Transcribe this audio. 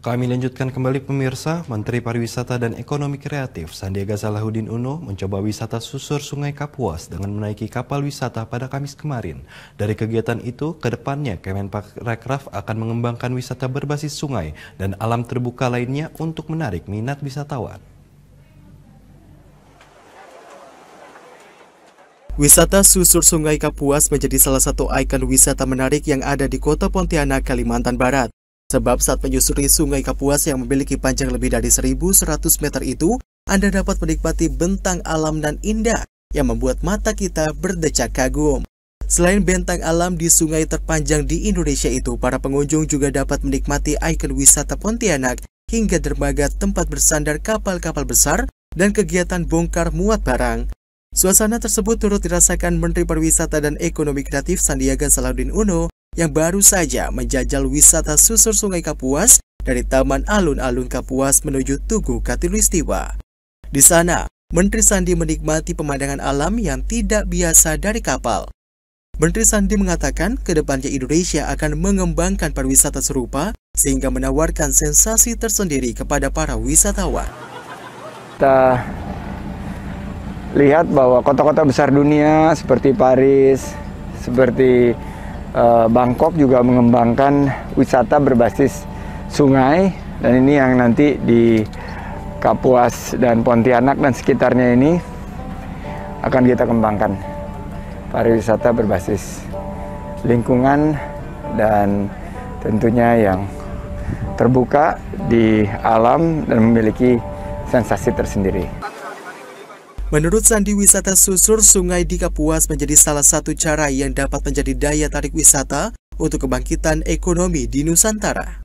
Kami lanjutkan kembali pemirsa, Menteri Pariwisata dan Ekonomi Kreatif Sandiaga Salahuddin Uno mencoba wisata susur Sungai Kapuas dengan menaiki kapal wisata pada Kamis kemarin. Dari kegiatan itu, ke depannya Kemenparekraf akan mengembangkan wisata berbasis sungai dan alam terbuka lainnya untuk menarik minat wisatawan. Wisata susur Sungai Kapuas menjadi salah satu ikon wisata menarik yang ada di kota Pontianak, Kalimantan Barat. Sebab saat menyusuri sungai Kapuas yang memiliki panjang lebih dari 1100 meter itu, Anda dapat menikmati bentang alam dan indah yang membuat mata kita berdecak kagum. Selain bentang alam di sungai terpanjang di Indonesia itu, para pengunjung juga dapat menikmati ikon wisata Pontianak hingga dermaga tempat bersandar kapal-kapal besar dan kegiatan bongkar muat barang. Suasana tersebut turut dirasakan Menteri Pariwisata dan Ekonomi Kreatif Sandiaga Salahuddin Uno yang baru saja menjajal wisata susur sungai Kapuas dari Taman Alun-Alun Kapuas menuju Tugu Katulistiwa. Di sana, Menteri Sandi menikmati pemandangan alam yang tidak biasa dari kapal. Menteri Sandi mengatakan kedepannya Indonesia akan mengembangkan pariwisata serupa sehingga menawarkan sensasi tersendiri kepada para wisatawan. Kita lihat bahwa kota-kota besar dunia seperti Paris, seperti Eh, Bangkok juga mengembangkan wisata berbasis sungai dan ini yang nanti di Kapuas dan Pontianak dan sekitarnya ini akan kita kembangkan pariwisata berbasis lingkungan dan tentunya yang terbuka di alam dan memiliki sensasi tersendiri. Menurut Sandi, wisata susur sungai di Kapuas menjadi salah satu cara yang dapat menjadi daya tarik wisata untuk kebangkitan ekonomi di Nusantara.